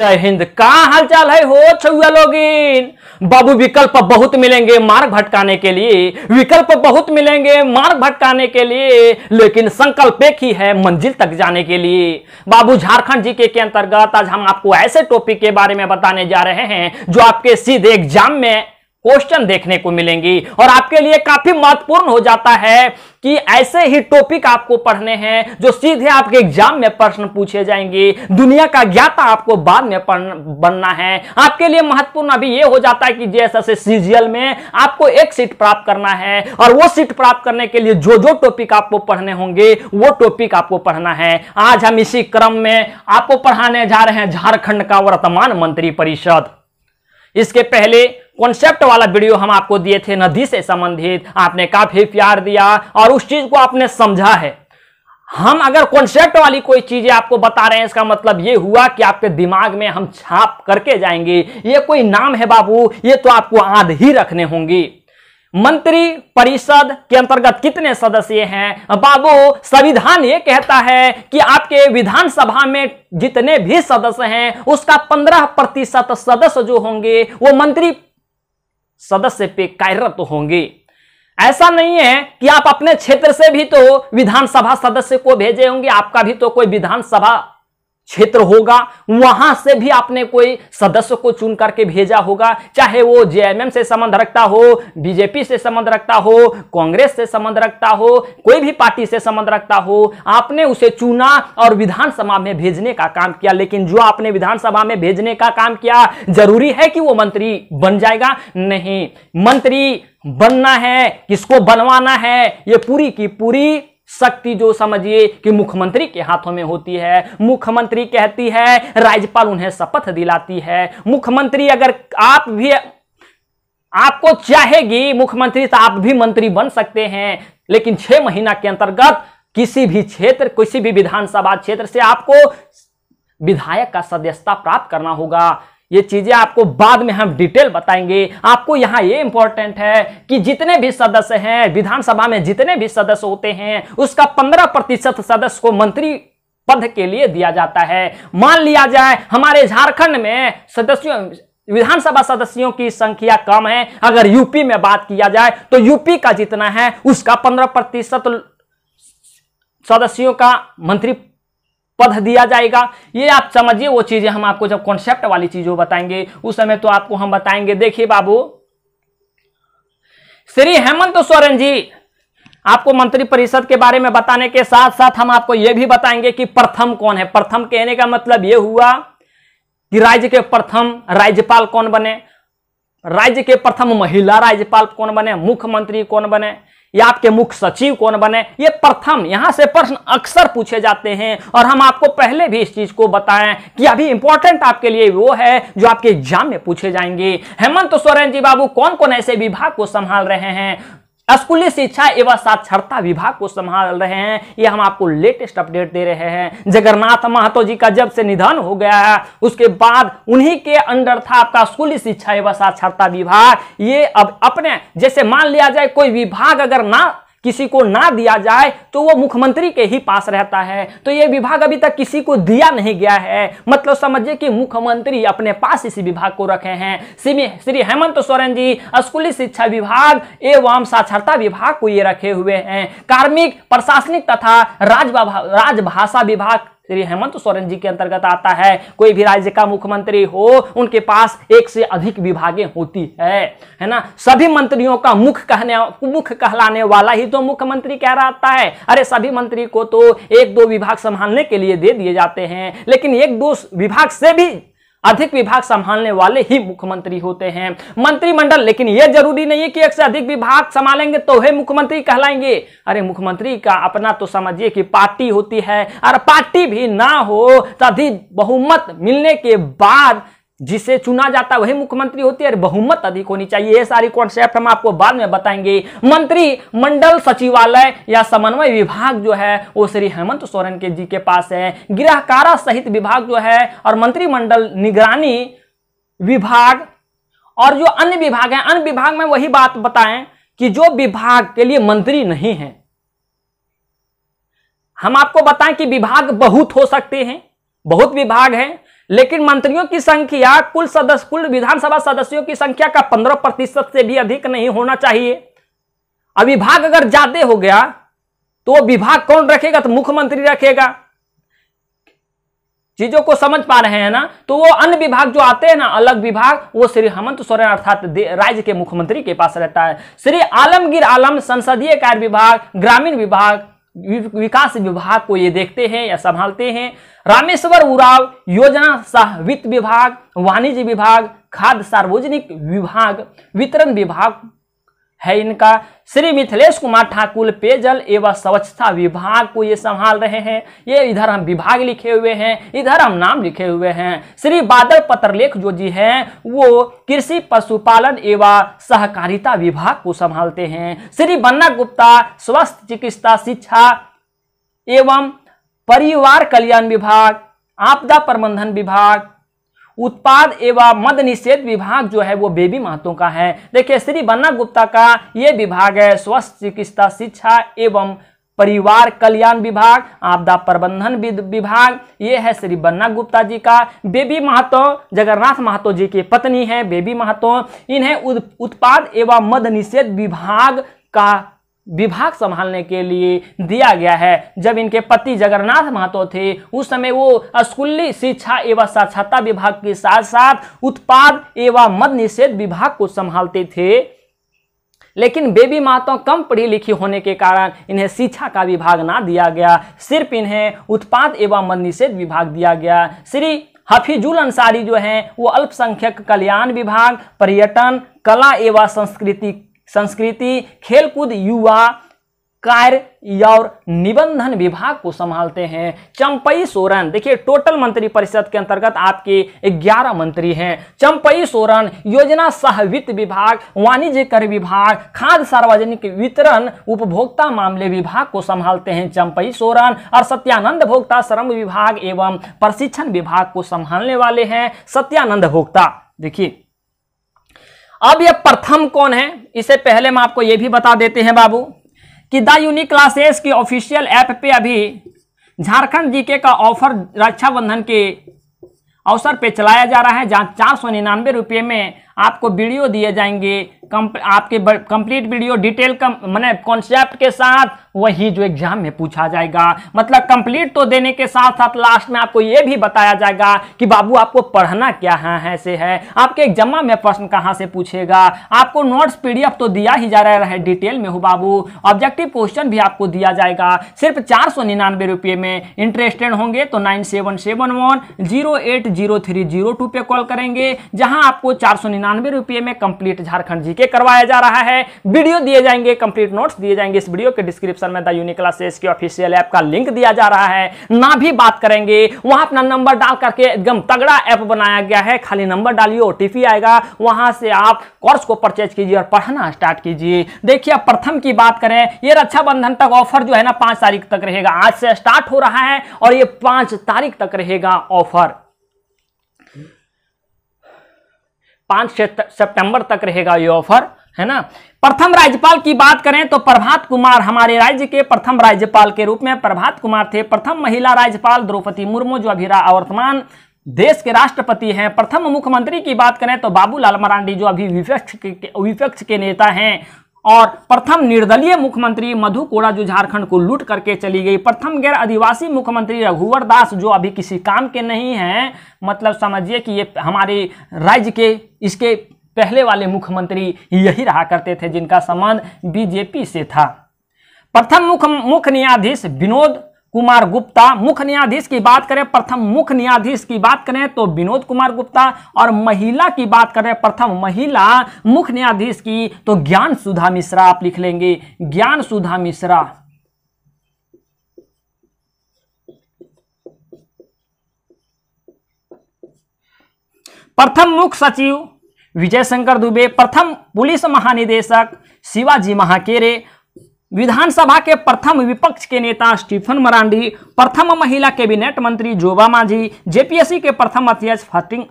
जय हिंद का हाल चाल है हो छुआ लोग बाबू विकल्प बहुत मिलेंगे मार्ग भटकाने के लिए विकल्प बहुत मिलेंगे मार्ग भटकाने के लिए लेकिन संकल्प एक ही है मंजिल तक जाने के लिए बाबू झारखंड जी के अंतर्गत आज हम आपको ऐसे टॉपिक के बारे में बताने जा रहे हैं जो आपके सीधे एग्जाम में क्वेश्चन देखने को मिलेंगी और आपके लिए काफी महत्वपूर्ण हो जाता है कि ऐसे ही टॉपिक आपको पढ़ने हैं जो सीधे आपके एग्जाम में प्रश्न पूछे जाएंगे दुनिया का ज्ञाता आपको बाद में बनना है आपके लिए महत्वपूर्ण अभी यह हो जाता है कि जैसे सीजीएल में आपको एक सीट प्राप्त करना है और वो सीट प्राप्त करने के लिए जो जो टॉपिक आपको पढ़ने होंगे वो टॉपिक आपको पढ़ना है आज हम इसी क्रम में आपको पढ़ाने जा रहे हैं झारखंड का वर्तमान मंत्री परिषद इसके पहले कॉन्सेप्ट वाला वीडियो हम आपको दिए थे नदी से संबंधित आपने काफी प्यार दिया और उस चीज को आपने समझा है हम अगर कॉन्सेप्ट वाली कोई चीजें आपको बता रहे हैं इसका मतलब ये हुआ कि आपके दिमाग में हम छाप करके जाएंगे ये कोई नाम है बाबू ये तो आपको आध ही रखने होंगी मंत्री परिषद के अंतर्गत कितने सदस्य हैं बाबू संविधान ये कहता है कि आपके विधानसभा में जितने भी सदस्य हैं उसका पंद्रह प्रतिशत सदस्य जो होंगे वो मंत्री सदस्य पे कार्यरत तो होंगे ऐसा नहीं है कि आप अपने क्षेत्र से भी तो विधानसभा सदस्य को भेजे होंगे आपका भी तो कोई विधानसभा क्षेत्र होगा वहां से भी आपने कोई सदस्य को चुन करके भेजा होगा चाहे वो जेएमएम से संबंध रखता हो बीजेपी से संबंध रखता हो कांग्रेस से संबंध रखता हो कोई भी पार्टी से संबंध रखता हो आपने उसे चुना और विधानसभा में भेजने का काम किया लेकिन जो आपने विधानसभा में भेजने का काम किया जरूरी है कि वो मंत्री बन जाएगा नहीं मंत्री बनना है किसको बनवाना है ये पूरी की पूरी शक्ति जो समझिए कि मुख्यमंत्री के हाथों में होती है मुख्यमंत्री कहती है राज्यपाल उन्हें शपथ दिलाती है मुख्यमंत्री अगर आप भी आपको चाहेगी मुख्यमंत्री तो आप भी मंत्री बन सकते हैं लेकिन छह महीना के अंतर्गत किसी भी क्षेत्र किसी भी विधानसभा क्षेत्र से आपको विधायक का सदस्यता प्राप्त करना होगा ये चीजें आपको बाद में हम डिटेल बताएंगे आपको यहाँ ये इंपॉर्टेंट है कि जितने भी सदस्य हैं विधानसभा में जितने भी सदस्य होते हैं उसका पंद्रह प्रतिशत सदस्य को मंत्री पद के लिए दिया जाता है मान लिया जाए हमारे झारखंड में सदस्यों विधानसभा सदस्यों की संख्या कम है अगर यूपी में बात किया जाए तो यूपी का जितना है उसका पंद्रह प्रतिशत सदस्यों का मंत्री पद दिया जाएगा ये आप समझिए वो चीज़ें हम आपको जब कॉन्सेप्ट वाली चीज़ों बताएंगे उस समय तो आपको हम बताएंगे देखिए बाबू श्री हेमंत सोरेन जी आपको मंत्री परिषद के बारे में बताने के साथ साथ हम आपको यह भी बताएंगे कि प्रथम कौन है प्रथम कहने का मतलब यह हुआ कि राज्य के प्रथम राज्यपाल कौन बने राज्य के प्रथम महिला राज्यपाल कौन बने मुख्यमंत्री कौन बने या आपके मुख्य सचिव कौन बने ये प्रथम यहां से प्रश्न अक्सर पूछे जाते हैं और हम आपको पहले भी इस चीज को बताएं कि अभी इंपॉर्टेंट आपके लिए वो है जो आपके एग्जाम में पूछे जाएंगे हेमंत सोरेन जी बाबू कौन कौन ऐसे विभाग को संभाल रहे हैं स्कूली शिक्षा एवं साक्षरता विभाग को संभाल रहे हैं ये हम आपको लेटेस्ट अपडेट दे रहे हैं जगन्नाथ महतो जी का जब से निधन हो गया है उसके बाद उन्हीं के अंडर था आपका स्कूली शिक्षा एवं साक्षरता विभाग ये अब अपने जैसे मान लिया जाए कोई विभाग अगर ना किसी को ना दिया जाए तो वो मुख्यमंत्री के ही पास रहता है तो ये विभाग अभी तक किसी को दिया नहीं गया है मतलब समझिए कि मुख्यमंत्री अपने पास इसी विभाग को रखे हैं श्री हेमंत सोरेन जी स्कूली शिक्षा विभाग एवं साक्षरता विभाग को ये रखे हुए हैं कार्मिक प्रशासनिक तथा राजभाषा विभाग श्री हेमंत सोरेन जी के अंतर्गत आता है कोई भी राज्य का मुख्यमंत्री हो उनके पास एक से अधिक विभागें होती है है ना सभी मंत्रियों का मुख कहने मुख कहलाने वाला ही तो मुख्यमंत्री कह रहा है अरे सभी मंत्री को तो एक दो विभाग संभालने के लिए दे दिए जाते हैं लेकिन एक दो विभाग से भी अधिक विभाग संभालने वाले ही मुख्यमंत्री होते हैं मंत्रिमंडल लेकिन यह जरूरी नहीं है कि एक से अधिक विभाग संभालेंगे तो हे मुख्यमंत्री कहलाएंगे अरे मुख्यमंत्री का अपना तो समझिए कि पार्टी होती है और पार्टी भी ना हो तभी बहुमत मिलने के बाद जिसे चुना जाता है वही मुख्यमंत्री होती है बहुमत अधिक होनी चाहिए ये सारी कॉन्सेप्ट हम आपको बाद में बताएंगे मंत्री मंडल सचिवालय या समन्वय विभाग जो है वो श्री हेमंत सोरेन के जी के पास है गृह कारा सहित विभाग जो है और मंत्रिमंडल निगरानी विभाग और जो अन्य विभाग है अन्य विभाग में वही बात बताएं कि जो विभाग के लिए मंत्री नहीं है हम आपको बताएं कि विभाग बहुत हो सकते हैं बहुत विभाग है लेकिन मंत्रियों की संख्या कुल सदस्य कुल विधानसभा सदस्यों की संख्या का पंद्रह प्रतिशत से भी अधिक नहीं होना चाहिए अब विभाग अगर ज्यादा हो गया तो विभाग कौन रखेगा तो मुख्यमंत्री रखेगा चीजों को समझ पा रहे हैं ना तो वो अन्य विभाग जो आते हैं ना अलग विभाग वो श्री हेमंत सोरेन अर्थात राज्य के मुख्यमंत्री के पास रहता है श्री आलमगीर आलम संसदीय कार्य विभाग ग्रामीण विभाग विकास विभाग को ये देखते हैं या संभालते हैं रामेश्वर उराव योजना सह वित्त विभाग वाणिज्य विभाग खाद्य सार्वजनिक विभाग वितरण विभाग है इनका श्री मिथिलेश कुमार ठाकुर पेयजल एवं स्वच्छता विभाग को ये संभाल रहे हैं ये इधर हम विभाग लिखे हुए हैं इधर हम नाम लिखे हुए हैं श्री बादल पत्रलेख जो जी हैं वो कृषि पशुपालन एवं सहकारिता विभाग को संभालते हैं श्री बन्ना गुप्ता स्वास्थ्य चिकित्सा शिक्षा एवं परिवार कल्याण विभाग आपदा प्रबंधन विभाग उत्पाद एवं मद निषेध विभाग जो है वो बेबी महतो का है देखिए श्री बन्ना गुप्ता का ये विभाग है स्वस्थ चिकित्सा शिक्षा एवं परिवार कल्याण विभाग आपदा प्रबंधन विभाग ये है श्री बन्ना गुप्ता जी का बेबी महतो जगन्नाथ महतो जी की पत्नी है बेबी महतो इन्हें उत्पाद एवं मद निषेध विभाग का विभाग संभालने के लिए दिया गया है जब इनके पति जगन्नाथ महतो थे उस समय वो स्कूली शिक्षा एवं साक्षरता विभाग के साथ साथ उत्पाद एवं मद निषेध विभाग को संभालते थे लेकिन बेबी महतो कम पढ़ी लिखी होने के कारण इन्हें शिक्षा का विभाग ना दिया गया सिर्फ इन्हें उत्पाद एवं मद निषेध विभाग दिया गया श्री हफीजुल अंसारी जो हैं वो अल्पसंख्यक कल्याण विभाग पर्यटन कला एवं संस्कृति संस्कृति खेलकूद युवा कार्य और निबंधन विभाग को संभालते हैं चंपई सोरन देखिए टोटल मंत्री परिषद के अंतर्गत आपके 11 मंत्री हैं चंपई सोरन योजना सह वित्त विभाग वाणिज्य कर विभाग खाद्य सार्वजनिक वितरण उपभोक्ता मामले विभाग को संभालते हैं चंपई सोरन और सत्यानंद भोक्ता श्रम विभाग एवं प्रशिक्षण विभाग को संभालने वाले हैं सत्यानंद भोक्ता देखिए अब ये प्रथम कौन है इसे पहले हम आपको ये भी बता देते हैं बाबू कि द यूनिक क्लासेस की ऑफिशियल ऐप पे अभी झारखंड जीके का ऑफर रक्षाबंधन के अवसर पे चलाया जा रहा है जहाँ चार सौ निन्यानवे रुपये में आपको वीडियो दिए जाएंगे कम, आपके कंप्लीट वीडियो डिटेल का मैंने कॉन्सेप्ट के साथ वही जो एग्जाम में पूछा जाएगा मतलब कंप्लीट तो देने के साथ साथ लास्ट में आपको यह भी बताया जाएगा कि बाबू आपको पढ़ना क्या है हाँ, ऐसे है आपके एग्जाम में प्रश्न कहां से पूछेगा आपको नोट्स पीडीएफ तो दिया ही जा रहा है डिटेल में हो बाबू ऑब्जेक्टिव क्वेश्चन भी आपको दिया जाएगा सिर्फ चार सौ निन्यानवे रुपये में इंटरेस्टेड होंगे तो nine seven seven one zero eight zero three zero two पे कॉल करेंगे जहां आपको चार सौ निन्यानवे रुपये में कंप्लीट झारखंड जीके करवाया जा रहा है वीडियो दिए जाएंगे कंप्लीट नोट्स दिए जाएंगे इस वीडियो के डिस्क्रिप्शन डिस्क्रिप्शन में द यूनिक्लासेस के ऑफिशियल ऐप का लिंक दिया जा रहा है ना भी बात करेंगे वहां अपना नंबर डाल करके एकदम तगड़ा ऐप बनाया गया है खाली नंबर डालिए ओ आएगा वहां से आप कोर्स को परचेज कीजिए और पढ़ना स्टार्ट कीजिए देखिए अब प्रथम की बात करें ये रक्षाबंधन तक ऑफर जो है ना पांच तारीख तक रहेगा आज से स्टार्ट हो रहा है और ये पांच तारीख तक रहेगा ऑफर पांच सितंबर तक रहेगा ये ऑफर है ना प्रथम राज्यपाल की बात करें तो प्रभात कुमार हमारे राज्य के प्रथम राज्यपाल के रूप में प्रभात कुमार थे प्रथम महिला राज्यपाल द्रौपदी मुर्मू जो अभी वर्तमान देश के राष्ट्रपति हैं प्रथम मुख्यमंत्री की बात करें तो बाबूलाल मरांडी जो अभी विपक्ष के विपक्ष के नेता हैं और प्रथम निर्दलीय मुख्यमंत्री मधु कोड़ा जो झारखंड को लूट करके चली गई प्रथम गैर आदिवासी मुख्यमंत्री रघुवर दास जो अभी किसी काम के नहीं हैं मतलब समझिए कि ये हमारे राज्य के इसके पहले वाले मुख्यमंत्री यही रहा करते थे जिनका संबंध बीजेपी से था प्रथम मुख्य मुख्य न्यायाधीश विनोद कुमार गुप्ता मुख्य न्यायाधीश की बात करें प्रथम मुख्य न्यायाधीश की बात करें तो विनोद कुमार गुप्ता और महिला की बात करें प्रथम महिला मुख्य न्यायाधीश की तो ज्ञान सुधा मिश्रा आप लिख लेंगे ज्ञान सुधा मिश्रा प्रथम मुख्य सचिव विजय शंकर दुबे प्रथम पुलिस महानिदेशक शिवाजी महाकेरे विधानसभा के प्रथम विपक्ष के नेता स्टीफन मरांडी प्रथम महिला कैबिनेट मंत्री जोबा मांझी जेपीएससी के प्रथम अध्यक्ष फतिंग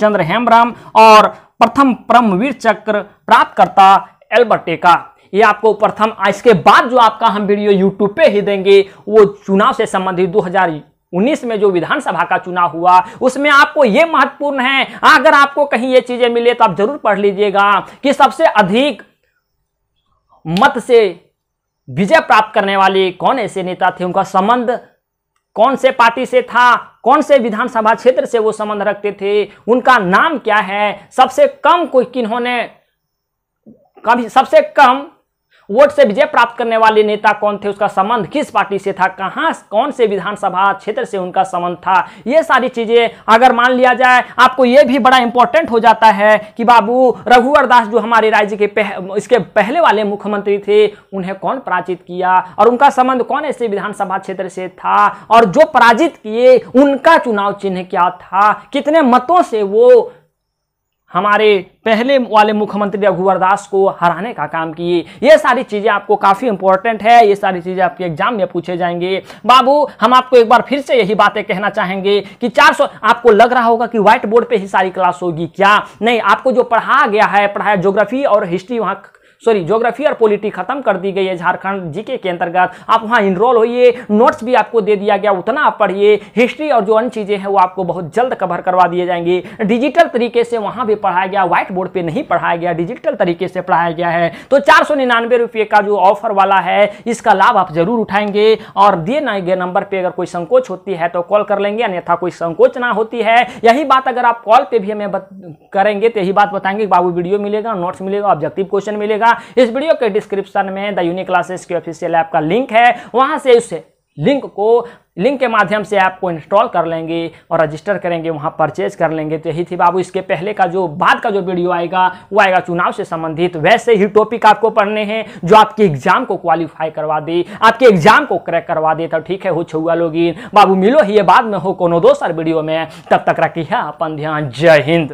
चंद्र हेमराम और प्रथम परमवीर चक्र प्राप्तकर्ता एल्बर्टेका ये आपको प्रथम इसके बाद जो आपका हम वीडियो यूट्यूब पे ही देंगे वो चुनाव से संबंधित 2000 2019 में जो विधानसभा का चुनाव हुआ उसमें आपको यह महत्वपूर्ण है अगर आपको कहीं ये चीजें मिले तो आप जरूर पढ़ लीजिएगा कि सबसे अधिक मत से विजय प्राप्त करने वाले कौन ऐसे नेता थे उनका संबंध कौन से पार्टी से था कौन से विधानसभा क्षेत्र से वो संबंध रखते थे उनका नाम क्या है सबसे कम कोई किन्होंने कभी सबसे कम वोट से विजय प्राप्त करने वाले नेता कौन थे उसका संबंध किस पार्टी से था कहां कौन से विधानसभा क्षेत्र से उनका संबंध था यह सारी चीजें अगर मान लिया जाए आपको यह भी बड़ा इंपॉर्टेंट हो जाता है कि बाबू रघुवर दास जो हमारे राज्य के पह, इसके पहले वाले मुख्यमंत्री थे उन्हें कौन पराजित किया और उनका संबंध कौन ऐसे विधानसभा क्षेत्र से था और जो पराजित किए उनका चुनाव चिन्ह क्या था कितने मतों से वो हमारे पहले वाले मुख्यमंत्री रघुवर दास को हराने का काम किए ये सारी चीज़ें आपको काफ़ी इंपॉर्टेंट है ये सारी चीज़ें आपके एग्जाम में पूछे जाएंगे बाबू हम आपको एक बार फिर से यही बातें कहना चाहेंगे कि 400 आपको लग रहा होगा कि व्हाइट बोर्ड पे ही सारी क्लास होगी क्या नहीं आपको जो पढ़ा गया है पढ़ाया ज्योग्राफी और हिस्ट्री वहाँ सॉरी जोग्राफी और पोलिटी खत्म कर दी गई है झारखंड जीके के अंतर्गत आप वहां इनरोल होइए नोट्स भी आपको दे दिया गया उतना आप पढ़िए हिस्ट्री और जो अन्य चीज़ें हैं वो आपको बहुत जल्द कवर करवा दिए जाएंगे डिजिटल तरीके से वहां भी पढ़ाया गया व्हाइट बोर्ड पर नहीं पढ़ाया गया डिजिटल तरीके से पढ़ाया गया है तो चार सौ का जो ऑफर वाला है इसका लाभ आप जरूर उठाएंगे और दिए ना गए नंबर पर अगर कोई संकोच होती है तो कॉल कर लेंगे अन्यथा कोई संकोच ना होती है यही बात अगर आप कॉल पे भी हमें करेंगे तो यही बात बताएंगे बाबू वीडियो मिलेगा नोट्स मिलेगा ऑब्जेक्टिव क्वेश्चन मिलेगा इस वीडियो के डिस्क्रिप्शन में द यूनिक क्लासेस की ऑफिशियल ऐप का लिंक है वहाँ से उस लिंक को लिंक के माध्यम से आपको इंस्टॉल कर लेंगे और रजिस्टर करेंगे वहाँ परचेज कर लेंगे तो यही थी बाबू इसके पहले का जो बाद का जो वीडियो आएगा वो आएगा चुनाव से संबंधित वैसे ही टॉपिक आपको पढ़ने हैं जो आपके एग्जाम को क्वालिफाई करवा दे आपके एग्जाम को क्रैक करवा दे तो ठीक है हो छुआ लोग बाबू मिलो ही ये बाद में हो को दोसर वीडियो में तब तक रखी है अपन ध्यान जय हिंद